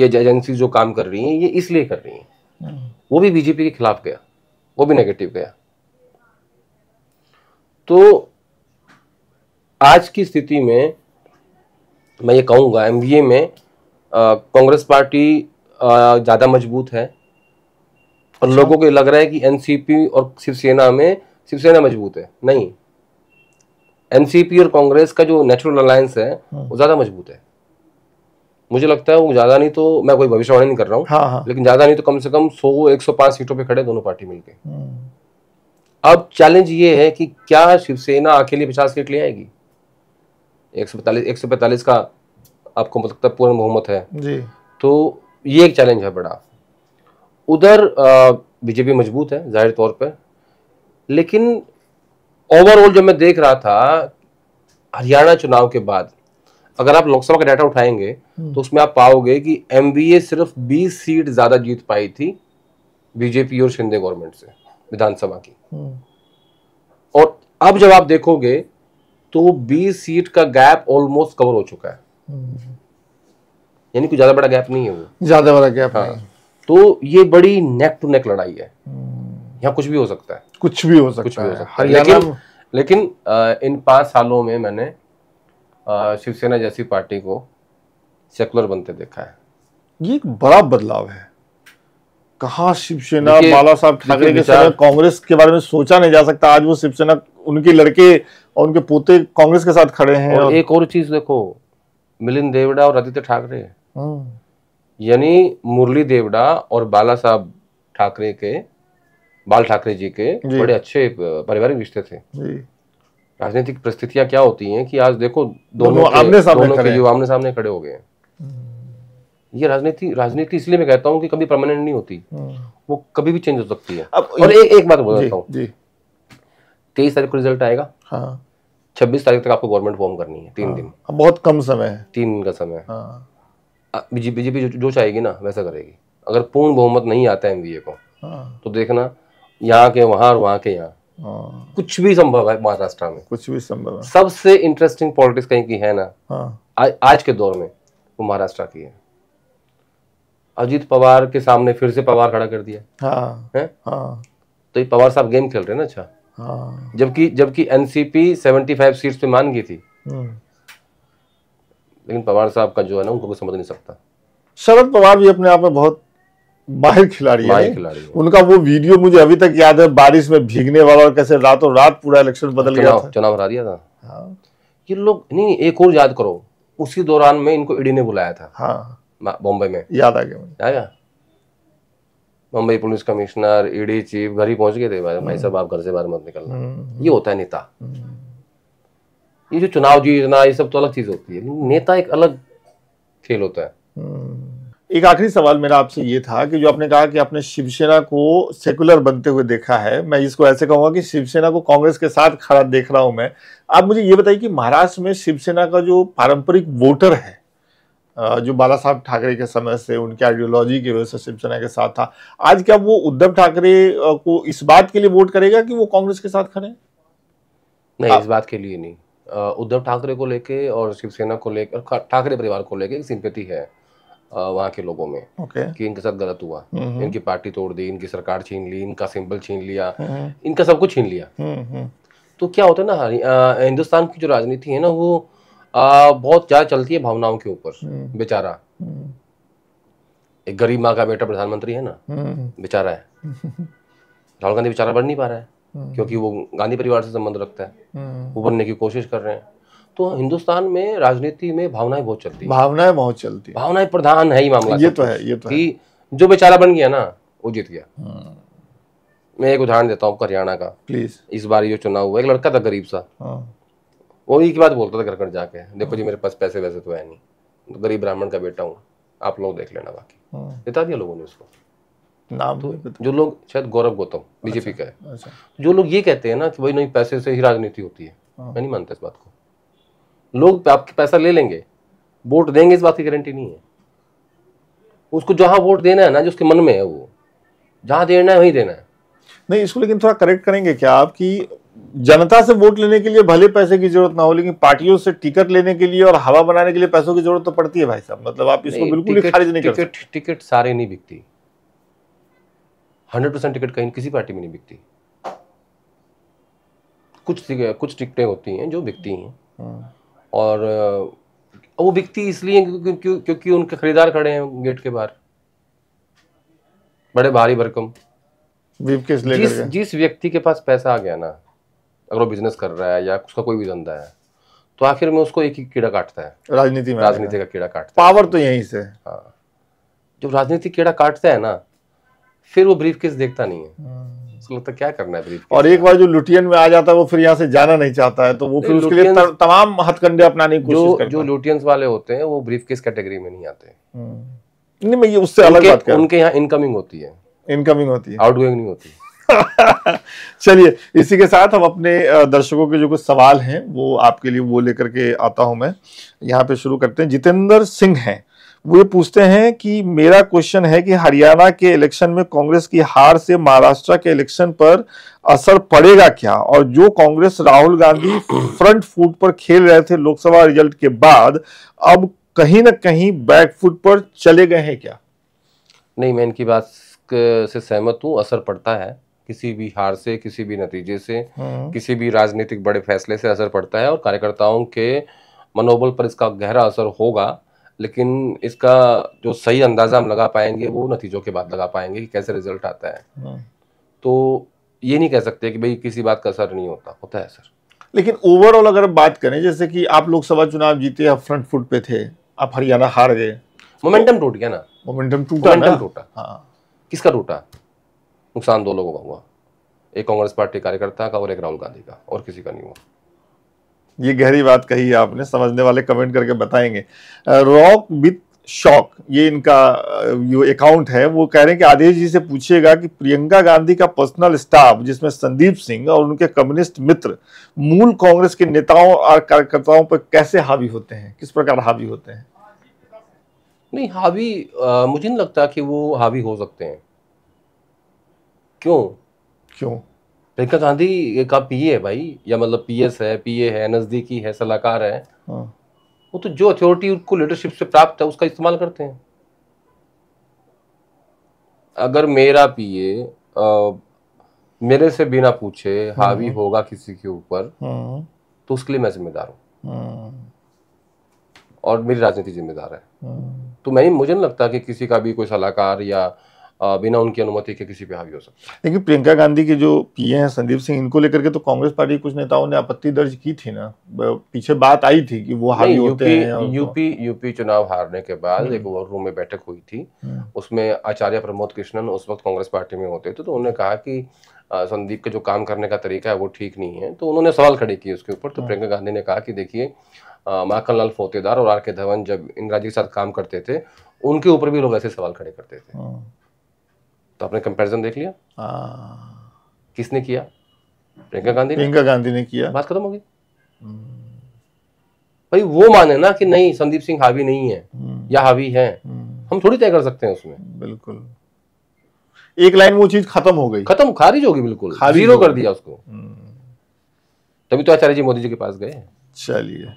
ये एजेंसी जो काम कर रही हैं ये इसलिए कर रही हैं वो भी बीजेपी के खिलाफ गया वो भी नेगेटिव गया तो आज की स्थिति में मैं ये कहूँगा एम में कांग्रेस पार्टी ज़्यादा मजबूत है और अच्छा। लोगों को लग रहा है कि एनसीपी और शिवसेना में शिवसेना मजबूत है नहीं एनसीपी और कांग्रेस का जो नेचुरल अलायंस है हाँ। वो ज़्यादा मजबूत है मुझे लगता है वो ज़्यादा नहीं तो मैं कोई भविष्यवाणी नहीं कर रहा हूँ हाँ हा। लेकिन ज़्यादा नहीं तो कम से कम 100 105 सीटों पे खड़े दोनों पार्टी मिलके हाँ। अब चैलेंज ये है कि क्या शिवसेना अकेली पचास सीट ले आएगी एक सौ पैंतालीस का आपको मतलब पूर्ण बहुमत है जी तो ये एक चैलेंज है बड़ा उधर बीजेपी मजबूत है जाहिर तौर पे लेकिन ओवरऑल जब मैं देख रहा था हरियाणा चुनाव के बाद अगर आप लोकसभा का डाटा उठाएंगे हम्म। तो उसमें आप पाओगे कि एम सिर्फ 20 सीट ज्यादा जीत पाई थी बीजेपी और शिंदे गवर्नमेंट से विधानसभा की हम्म। और अब जब आप देखोगे तो बीस सीट का गैप ऑलमोस्ट कवर हो चुका है यानी कोई ज्यादा बड़ा गैप नहीं है वो ज्यादा बड़ा गैप हाँ तो ये बड़ी नेक टू नेक लड़ाई है हम्म। यहाँ कुछ भी हो सकता है कुछ भी हो सकता, कुछ भी हो सकता है लेकिन लेकिन इन पांच सालों में मैंने शिवसेना जैसी पार्टी को सेकुलर बनते देखा है ये एक बड़ा बदलाव है कहा शिवसेना बाला साहब ठाकरे के समय कांग्रेस के बारे में सोचा नहीं जा सकता आज वो शिवसेना उनके लड़के और उनके पोते कांग्रेस के साथ खड़े हैं और, और एक और चीज देखो मिलिंद देवड़ा और आदित्य ठाकरे हम्म। यानी मुरली देवड़ा और बाला साहब ठाकरे के बाल ठाकरे जी के जी। बड़े अच्छे पारिवारिक रिश्ते थे राजनीतिक परिस्थितियां क्या होती हैं कि आज देखो दोनों आमने सामने युवा आमने सामने खड़े हो गए हम्म। ये राजनीति राजनीति इसलिए मैं कहता हूँ कि कभी परमानेंट नहीं होती हम्म। वो कभी भी चेंज हो सकती है और एक एक बात हूँ तेईस तारीख को रिजल्ट आएगा हाँ छब्बीस तारीख तक आपको गवर्नमेंट फॉर्म करनी है तीन हाँ। दिन बहुत कम समय है तीन दिन का समय हाँ। बीजेपी जो, चाहेगी ना वैसा करेगी अगर पूर्ण बहुमत नहीं आता है एमवीए को हाँ। तो देखना यहाँ के वहां और वहां के यहाँ हाँ। कुछ भी संभव है महाराष्ट्र में कुछ भी संभव है सबसे इंटरेस्टिंग पॉलिटिक्स कहीं की है ना हाँ। आ, आज के दौर में वो महाराष्ट्र की है अजीत पवार के सामने फिर से पवार खड़ा कर दिया हाँ, है? हाँ। तो ये पवार साहब गेम खेल रहे हैं ना अच्छा हाँ। जबकि जबकि एनसीपी 75 सीट्स पे मान गई थी हम्म। लेकिन पवार साहब का जो है ना उनको समझ नहीं सकता शरद पवार भी अपने आप में बहुत माहिर खिलाड़ी है खिलाड़ी उनका वो वीडियो मुझे अभी तक याद है बारिश में भीगने वाला और कैसे रातों रात पूरा इलेक्शन बदल गया था चुनाव हरा दिया था हाँ। ये लोग नहीं एक और याद करो उसी दौरान में इनको ईडी e ने बुलाया था हाँ बॉम्बे में याद आ गया Mumbai police commissioner ED e chief घर ही पहुंच गए थे भाई साहब आप घर से बाहर मत निकलना हम्म, हम्म। ये होता है नेता ये जो चुनाव जीतना ये सब तो अलग चीज होती है नेता एक अलग खेल होता है हम्म। एक आखिरी सवाल मेरा आपसे ये था कि जो आपने कहा कि आपने शिवसेना को सेकुलर बनते हुए देखा है मैं इसको ऐसे कहूंगा कि शिवसेना को कांग्रेस के साथ खड़ा देख रहा हूं मैं आप मुझे ये बताइए कि महाराष्ट्र में शिवसेना का जो पारंपरिक वोटर है जो बाला साहब ठाकरे के समय से उनके आइडियोलॉजी की वजह से शिवसेना के साथ था आज क्या वो उद्धव ठाकरे को इस बात के लिए वोट करेगा कि वो कांग्रेस के साथ खड़े नहीं आ, इस बात के लिए नहीं उद्धव ठाकरे को लेके और शिवसेना को लेकर ठाकरे परिवार को लेकर सिंपति है वहाँ के लोगों में okay. कि इनके साथ गलत हुआ हम्म, हम्म। इनकी पार्टी तोड़ दी इनकी सरकार छीन ली इनका सिंबल छीन लिया हम्म, इनका सब कुछ छीन लिया तो क्या होता है ना हिंदुस्तान की जो राजनीति है ना वो आ, बहुत ज्यादा चलती है भावनाओं के ऊपर हम्म। बेचारा हम्म। एक गरीब माँ का बेटा प्रधानमंत्री है ना हम्म। बेचारा है (laughs) राहुल गांधी बेचारा बन नहीं पा रहा है क्योंकि वो गांधी परिवार से संबंध रखता है वो बनने की कोशिश कर रहे हैं तो हिंदुस्तान में राजनीति में भावनाएं बहुत चलती है भावनाएं बहुत चलती है भावनाएं प्रधान है ही मामला ये तो है ये तो कि जो बेचारा बन गया ना वो जीत गया मैं एक उदाहरण देता हूँ हरियाणा का प्लीज इस बार ये चुनाव हुआ एक लड़का था गरीब सा हाँ। वो एक ही बात बोलता था घर घर जाके देखो जी मेरे पास पैसे वैसे तो है नहीं तो गरीब ब्राह्मण का बेटा हूँ आप लोग देख लेना बाकी बता हाँ। दिया लोगों ने उसको नाम तो जो लोग शायद गौरव गौतम बीजेपी का है अच्छा, अच्छा। जो लोग ये कहते हैं ना कि भाई नहीं पैसे से ही राजनीति होती है हाँ। मैं नहीं मानता इस बात को लोग आपके पैसा ले लेंगे वोट देंगे इस बात की गारंटी नहीं है उसको जहां वोट देना है ना जो उसके मन में है वो जहां देना है वहीं देना है नहीं इसको लेकिन थोड़ा करेक्ट करेंगे क्या आप कि जनता से वोट लेने के लिए भले पैसे की जरूरत ना हो लेकिन पार्टियों से टिकट लेने के लिए और हवा बनाने के लिए पैसों की जरूरत तो पड़ती है भाई साहब मतलब आप इसको बिल्कुल ही खारिज नहीं टिकट, कर टिकट टिकट सारे नहीं बिकती हंड्रेड परसेंट टिकट कहीं किसी पार्टी में नहीं बिकती कुछ कुछ टिकटें होती हैं जो बिकती हैं हाँ। और वो बिकती इसलिए क्योंकि उनके खरीदार खड़े हैं गेट के बाहर बड़े भारी भरकम जिस जिस व्यक्ति के पास पैसा आ गया ना अगर वो बिजनेस कर रहा है या उसका कोई भी धंधा है तो आखिर में उसको एक ही कीड़ा काटता है राजनीति में राजनीति का कीड़ा काटता है पावर तो यहीं से हाँ जब राजनीति कीड़ा काटता है ना फिर वो ब्रीफ केस देखता नहीं है हम्म। उसको लगता क्या करना है ब्रीफ और एक बार जो लुटियन में आ जाता है वो फिर यहाँ से जाना नहीं चाहता है तो वो फिर उसके लिए तमाम हथकंडे अपनाने की कोशिश जो लुटियंस वाले होते हैं वो ब्रीफ केस कैटेगरी में नहीं आते हम्म। नहीं मैं ये उससे अलग बात कर उनके यहाँ इनकमिंग होती है इनकमिंग होती है आउटगोइंग नहीं होती है (laughs) चलिए इसी के साथ हम अपने दर्शकों के जो कुछ सवाल हैं वो आपके लिए वो लेकर के आता हूं मैं यहाँ पे शुरू करते हैं जितेंद्र सिंह हैं वो ये पूछते हैं कि मेरा क्वेश्चन है कि हरियाणा के इलेक्शन में कांग्रेस की हार से महाराष्ट्र के इलेक्शन पर असर पड़ेगा क्या और जो कांग्रेस राहुल गांधी फ्रंट फुट पर खेल रहे थे लोकसभा रिजल्ट के बाद अब कहीं ना कहीं बैक फुट पर चले गए हैं क्या नहीं मैं इनकी बात से सहमत हूँ असर पड़ता है किसी भी हार से किसी भी नतीजे से हम्म। किसी भी राजनीतिक बड़े फैसले से असर पड़ता है और कार्यकर्ताओं के मनोबल पर इसका गहरा असर होगा लेकिन इसका जो सही अंदाजा हम लगा पाएंगे वो नतीजों के बाद लगा पाएंगे कि कैसे रिजल्ट आता है हम्म। तो ये नहीं कह सकते कि भाई किसी बात का असर नहीं होता होता है सर लेकिन ओवरऑल अगर बात करें जैसे कि आप लोकसभा चुनाव जीते आप फ्रंट फुट पे थे आप हरियाणा हार गए मोमेंटम टूट गया ना मोमेंटम टूटा मोमेंटम टूटा हाँ किसका टूटा नुकसान दो लोगों का हुआ एक कांग्रेस पार्टी कार्यकर्ता का और एक राहुल गांधी का और किसी का नहीं हुआ ये गहरी बात कही आपने समझने वाले कमेंट करके बताएंगे रॉक विथ शॉक ये इनका जो अकाउंट है वो कह रहे हैं कि आदेश जी से पूछिएगा कि प्रियंका गांधी का पर्सनल स्टाफ जिसमें संदीप सिंह और उनके कम्युनिस्ट मित्र मूल कांग्रेस के नेताओं और कार्यकर्ताओं पर कैसे हावी होते हैं किस प्रकार हावी होते हैं नहीं हावी आ, मुझे नहीं लगता कि वो हावी हो सकते हैं क्यों क्यों प्रियंका गांधी का पीए है भाई या मतलब पीएस है पीए है नजदीकी है सलाहकार है हाँ। वो तो जो अथॉरिटी उनको लीडरशिप से प्राप्त है उसका इस्तेमाल करते हैं अगर मेरा पीए मेरे से बिना पूछे हावी हम्म। होगा किसी के ऊपर हम्म। तो उसके लिए मैं जिम्मेदार हूँ हम्म। और मेरी राजनीति जिम्मेदार है तो मैं मुझे नहीं लगता कि किसी का भी कोई सलाहकार या बिना उनकी अनुमति के किसी पे हावी हो सकता है देखिए प्रियंका गांधी के जो पीए हैं संदीप सिंह इनको लेकर के तो कांग्रेस पार्टी कुछ नेताओं ने आपत्ति दर्ज की थी ना पीछे बात आई थी कि वो हावी होते हैं यूपी यूपी चुनाव हारने के बाद हम्म। एक ओवर रूम में बैठक हुई थी हम्म। उसमें आचार्य प्रमोद कृष्णन उस वक्त कांग्रेस पार्टी में होते थे तो उन्होंने कहा कि संदीप का जो काम करने का तरीका है वो ठीक नहीं है तो उन्होंने सवाल खड़े किए उसके ऊपर तो हाँ। प्रियंका गांधी ने कहा कि देखिए माखन लाल फोतेदार और आर के धवन जब इंदिरा जी के साथ काम करते थे उनके ऊपर भी लोग ऐसे सवाल खड़े करते थे हाँ। तो आपने कंपैरिजन देख लिया हाँ। किसने किया प्रियंका गांधी प्रियंका गांधी ने किया बात खत्म होगी हम्म। भाई वो माने ना कि नहीं संदीप सिंह हावी नहीं है हम्म। या हावी है हम्म। हम थोड़ी तय कर सकते हैं उसमें बिल्कुल एक लाइन वो चीज खत्म हो गई खत्म खारिज होगी बिल्कुल जीरो कर दिया उसको तभी तो आचार्य जी मोदी जी के पास गए चलिए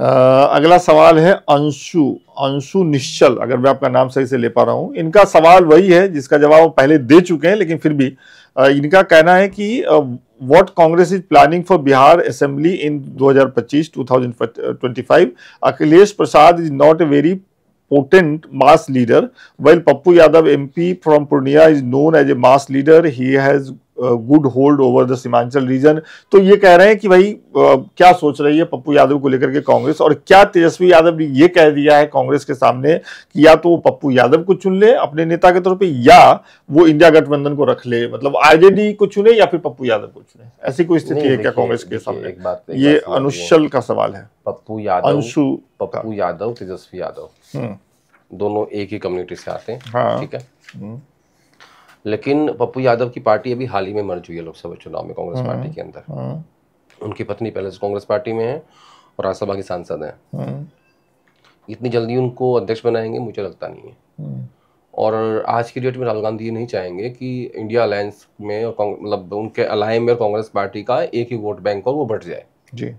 अगला सवाल है अंशु अंशु निश्चल अगर मैं आपका नाम सही से ले पा रहा हूँ इनका सवाल वही है जिसका जवाब वो पहले दे चुके हैं लेकिन फिर भी इनका कहना है कि what Congress is planning for Bihar assembly in 2025 2025 Akhilesh Prasad is not a very potent mass leader well Pappu Yadav MP from Purnia is known as a mass leader he has good hold over the Seemanchal region तो ये कह रहे हैं कि भाई क्या सोच रही है पप्पू यादव को लेकर के कांग्रेस और क्या तेजस्वी यादव ने ये कह दिया है कांग्रेस के सामने कि या तो वो पप्पू यादव को चुन ले अपने नेता के तौर पे या वो इंडिया गठबंधन को रख ले मतलब आरजेडी को चुने या फिर पप्पू यादव को चुने ऐसी कोई स्थिति है क्या कांग्रेस के सामने ये अनुशल का सवाल है पप्पू यादव अंशु पप्पू यादव तेजस्वी यादव हम्म। दोनों एक ही कम्युनिटी से आते हैं हाँ। ठीक है हम्म। लेकिन पप्पू यादव की पार्टी अभी हाल ही में मर्ज हुई है लोकसभा चुनाव में कांग्रेस हम्म, पार्टी के अंदर हम्म। उनकी पत्नी पहले से कांग्रेस पार्टी में है और राज्यसभा के सांसद हैं हम्म। इतनी जल्दी उनको अध्यक्ष बनाएंगे मुझे लगता नहीं है और आज की डेट में राहुल गांधी ये नहीं चाहेंगे कि इंडिया अलायंस में और मतलब उनके अलाय में और कांग्रेस पार्टी का एक ही वोट बैंक और वो बढ़ जाए जी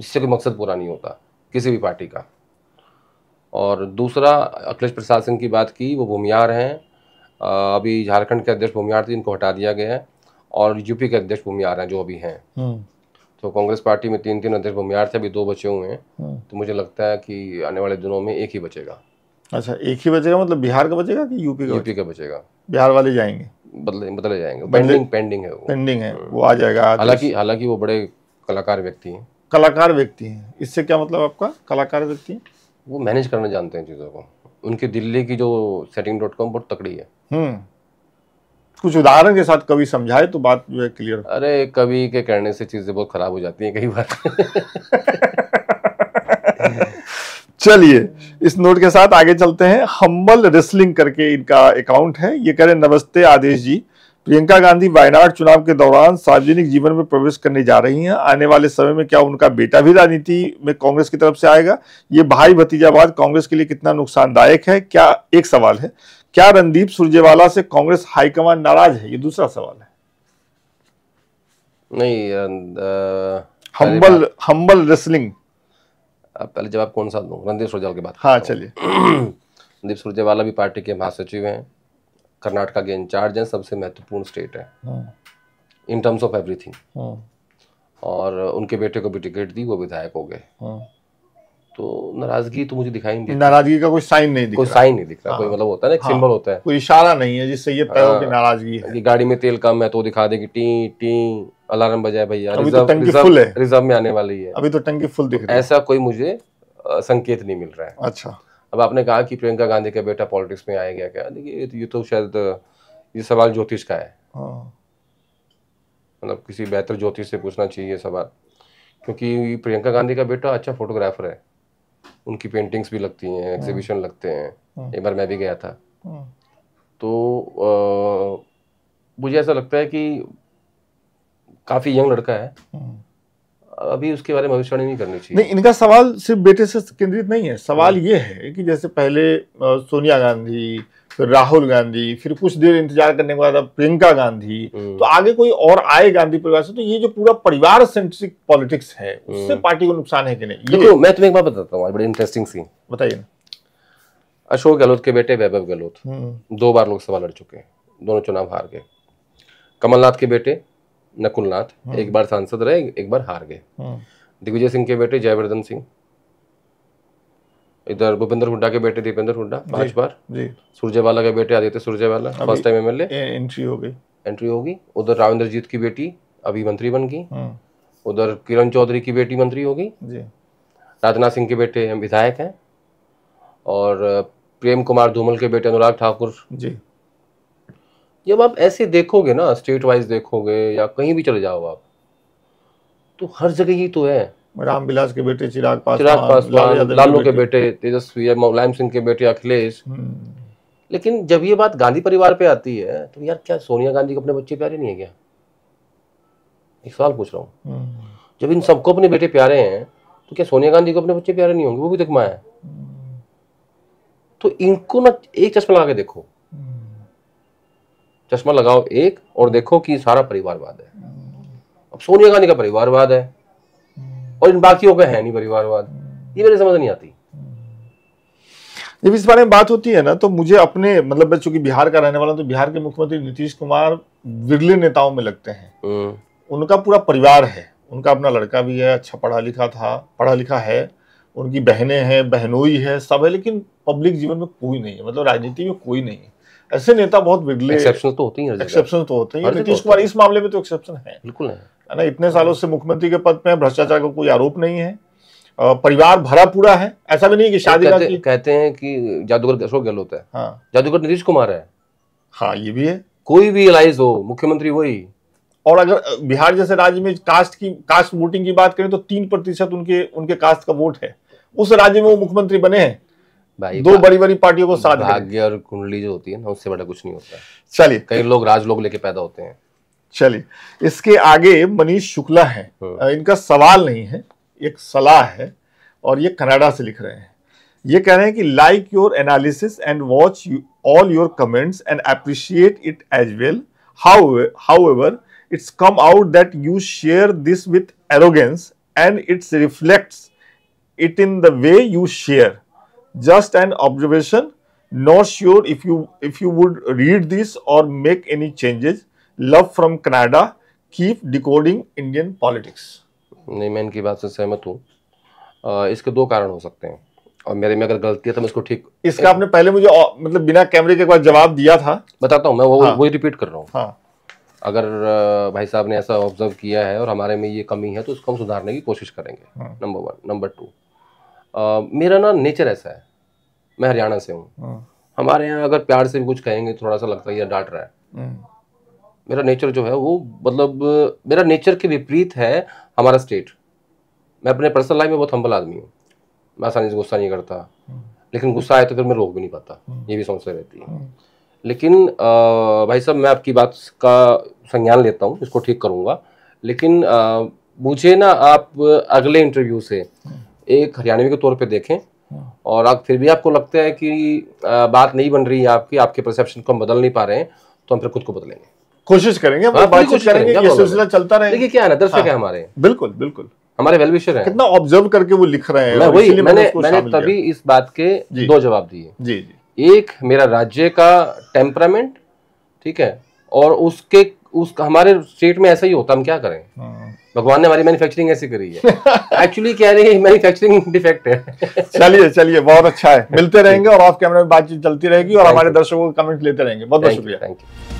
इससे कोई मकसद पूरा नहीं होता किसी भी पार्टी का और दूसरा अखिलेश प्रसाद सिंह की बात की वो भूमियार हैं अभी झारखंड के अध्यक्ष भूमिहार थे इनको हटा दिया गया है और यूपी के अध्यक्ष भूमिहार हैं जो अभी हैं हम्म। तो कांग्रेस पार्टी में तीन तीन अध्यक्ष भूमिहार थे अभी दो बचे हुए हैं हम्म। तो मुझे लगता है कि आने वाले दिनों में एक ही बचेगा अच्छा एक ही बचेगा मतलब बिहार का बचेगा कि यूपी का यूपी का बचेगा बिहार वाले जाएंगे बदले बदले जाएंगे पेंडिंग पेंडिंग है वो पेंडिंग है हम्म। वो आ जाएगा हालांकि हालांकि वो बड़े कलाकार व्यक्ति हैं कलाकार व्यक्ति हैं इससे क्या मतलब आपका कलाकार व्यक्ति वो मैनेज करना जानते हैं चीज़ों को उनकी दिल्ली की जो सेटिंग डॉट कॉम बहुत तकड़ी है हम्म। कुछ उदाहरण के साथ कवि समझाए तो बात जो है क्लियर अरे कवि के कहने से चीजें बहुत खराब हो जाती हैं कई बार (laughs) चलिए इस नोट के साथ आगे चलते हैं हम्बल रेसलिंग करके इनका अकाउंट है ये कह रहे नमस्ते आदेश जी प्रियंका गांधी वायनाड चुनाव के दौरान सार्वजनिक जीवन में प्रवेश करने जा रही हैं आने वाले समय में क्या उनका बेटा भी राजनीति में कांग्रेस की तरफ से आएगा ये भाई भतीजावाद कांग्रेस के लिए कितना नुकसानदायक है क्या एक सवाल है क्या रणदीप सुरजेवाला से कांग्रेस हाईकमान नाराज है ये दूसरा सवाल है नहीं हम्बल हम्बल रेसलिंग पहले जवाब कौन सा दू रणदीप सुरजेवाला के बात हाँ चलिए (clears throat) रणदीप सुरजेवाला भी पार्टी के महासचिव हैं कर्नाटका के इंचार्ज हैं सबसे महत्वपूर्ण स्टेट है इन टर्म्स ऑफ एवरीथिंग और उनके बेटे को भी टिकट दी वो विधायक हो गए हाँ। तो नाराजगी तो मुझे दिखाई नहीं नाराजगी का कोई साइन नहीं दिख कोई साइन नहीं दिख रहा कोई हाँ। मतलब होता है ना एक सिंबल हाँ। होता है कोई इशारा नहीं है जिससे ये पैरों की नाराजगी है गाड़ी में तेल कम है तो दिखा देगी टी टी अलार्म बजाए भैया अभी तो टंकी फुल है रिजर्व में आने वाली है अभी तो टंकी फुल दिख रही है ऐसा कोई मुझे संकेत नहीं मिल रहा है अच्छा अब आपने कहा कि प्रियंका गांधी का बेटा पॉलिटिक्स में आया गया क्या देखिए ये तो, तो शायद ये सवाल ज्योतिष का है हाँ। मतलब किसी बेहतर ज्योतिष से पूछना चाहिए ये सवाल क्योंकि प्रियंका गांधी का बेटा अच्छा फोटोग्राफर है उनकी पेंटिंग्स भी लगती हैं हाँ। एग्जीबिशन लगते हैं हाँ। एक बार मैं भी गया था तो आ, मुझे ऐसा लगता है कि काफ़ी यंग लड़का है अभी उसके बारे में भविष्यवाणी नहीं करनी चाहिए नहीं इनका सवाल सिर्फ बेटे से केंद्रित नहीं है सवाल हाँ। ये है कि जैसे पहले सोनिया गांधी फिर राहुल गांधी फिर कुछ देर इंतजार करने के बाद अब प्रियंका गांधी हम्म। तो आगे कोई और आए गांधी परिवार से तो ये जो पूरा परिवार सेंट्रिक पॉलिटिक्स है उससे हम्म। पार्टी को नुकसान है कि नहीं देखो तो मैं तुम्हें एक बात बताता हूँ आज बड़ी इंटरेस्टिंग सीन बताइए अशोक गहलोत के बेटे वैभव गहलोत हम्म। दो बार लोकसभा लड़ चुके हैं दोनों चुनाव हार गए कमलनाथ के बेटे नकुलनाथ हाँ। एक बार सांसद रहे एक बार हार गए हाँ। दिग्विजय सिंह के बेटे जयवर्धन सिंह इधर भूपेंद्र हुड्डा के बेटे दीपेंद्र हुड्डा पांच बार सुरजेवाला के बेटे Aditya Surjewala first time MLA entry हो गई एंट्री होगी उधर जीत की बेटी अभी मंत्री बन गई हाँ। उधर किरण चौधरी की बेटी मंत्री होगी राजनाथ सिंह के बेटे विधायक हैं और प्रेम कुमार धूमल के बेटे अनुराग ठाकुर जी जब आप ऐसे देखोगे ना स्टेट वाइज देखोगे या कहीं भी चले जाओ आप तो हर जगह ही तो है रामविलास के बेटे चिराग पास चिराग पास लालू के बेटे तेजस्वी मुलायम सिंह के बेटे अखिलेश हम्म। लेकिन जब ये बात गांधी परिवार पे आती है तो यार क्या सोनिया गांधी के अपने बच्चे प्यारे नहीं है क्या एक सवाल पूछ रहा हूँ हम्म। जब इन सबको अपने बेटे प्यारे हैं तो क्या सोनिया गांधी को अपने बच्चे प्यारे नहीं होंगे वो भी दिखमा तो है हम्म। तो इनको ना एक चश्मा लगा के देखो चश्मा लगाओ एक और देखो कि सारा परिवारवाद है अब सोनिया गांधी का परिवारवाद है और इन बाकियों का है नहीं परिवारवाद ये मेरे समझ नहीं आती जब इस बारे में बात होती है ना तो मुझे अपने मतलब मैं चूंकि बिहार का रहने वाला तो बिहार के मुख्यमंत्री नीतीश कुमार विरले नेताओं में लगते हैं हम्म। उनका पूरा परिवार है उनका अपना लड़का भी है अच्छा पढ़ा लिखा था पढ़ा लिखा है उनकी बहनें हैं बहनोई है सब है लेकिन पब्लिक जीवन में कोई नहीं है मतलब राजनीति में कोई नहीं है ऐसे नेता बहुत बिगड़े एक्सेप्शन तो होती है एक्सेप्शन तो होते हैं तो नीतीश कुमार इस मामले में तो एक्सेप्शन है बिल्कुल है ना इतने सालों से मुख्यमंत्री के पद में भ्रष्टाचार का कोई आरोप नहीं है परिवार भरा पूरा है ऐसा भी नहीं कि शादी कहते, की... कहते हैं कि जादूगर अशोक गहलोत है हाँ जादूगर नीतीश कुमार है हाँ ये भी है कोई भी एलाइज हो मुख्यमंत्री वही और अगर बिहार जैसे राज्य में कास्ट की कास्ट वोटिंग की बात करें तो तीन प्रतिशत उनके उनके कास्ट का वोट है उस राज्य में वो मुख्यमंत्री बने हैं भाई दो बड़ी बड़ी पार्टियों को साथ भाग्य और कुंडली जो होती है ना उससे बड़ा कुछ नहीं होता चलिए कई लोग राज लोग लेके पैदा होते हैं चलिए इसके आगे मनीष शुक्ला है हम्म। इनका सवाल नहीं है एक सलाह है और ये कनाडा से लिख रहे हैं ये कह रहे हैं कि like your analysis and watch all your comments and appreciate it as well how however it's come out that you share this with arrogance and it's reflects it in the way you share just an observation not sure if you if you would read this or make any changes love from canada keep decoding indian politics नहीं मैं इनकी बात से सहमत हूँ इसके दो कारण हो सकते हैं और मेरे में अगर गलती है तो मैं इसको ठीक इसका आपने पहले मुझे मतलब बिना कैमरे के बाद जवाब दिया था बताता हूँ मैं वो हाँ, वही रिपीट कर रहा हूँ हाँ, अगर भाई साहब ने ऐसा ऑब्जर्व किया है और हमारे में ये कमी है तो उसको हम सुधारने की कोशिश करेंगे नंबर वन नंबर टू मेरा ना नेचर ऐसा है मैं हरियाणा से हूँ हाँ। हमारे यहाँ अगर प्यार से भी कुछ कहेंगे थोड़ा सा लगता है या डांट रहा है हम्म। मेरा नेचर जो है वो मतलब मेरा नेचर के विपरीत है हमारा स्टेट मैं अपने पर्सनल लाइफ में बहुत हम्बल आदमी हूँ मैं आसानी से गुस्सा नहीं करता हम्म। लेकिन गुस्सा आए तो फिर मैं रोक भी नहीं पाता हम्म। ये भी समस्या रहती है लेकिन आ, भाई साहब मैं आपकी बात का संज्ञान लेता हूँ इसको ठीक करूँगा लेकिन आ, मुझे ना आप अगले इंटरव्यू से एक हरियाणवी के तौर पे देखें हाँ। और अब फिर भी आपको लगता है कि बात नहीं बन रही है आपकी आपके परसेप्शन को हम बदल नहीं पा रहे हैं तो हम फिर खुद को बदलेंगे कोशिश करेंगे हाँ, सिलसिला चलता रहे देखिए क्या है ना दर्शक हाँ। है हमारे बिल्कुल बिल्कुल हमारे वेल विशर है कितना ऑब्जर्व करके वो लिख रहे हैं मैं वही मैंने मैंने तभी इस बात के दो जवाब दिए जी जी एक मेरा राज्य का टेम्परामेंट ठीक है और उसके उस हमारे स्टेट में ऐसा ही होता हम क्या करें भगवान ने हमारी मैन्युफैक्चरिंग ऐसे करी है एक्चुअली क्या है मैन्युफैक्चरिंग डिफेक्ट है चलिए चलिए बहुत अच्छा है (laughs) मिलते रहेंगे और ऑफ कैमरा में बातचीत चलती रहेगी और हमारे दर्शकों को कमेंट लेते रहेंगे बहुत बहुत शुक्रिया थैंक यू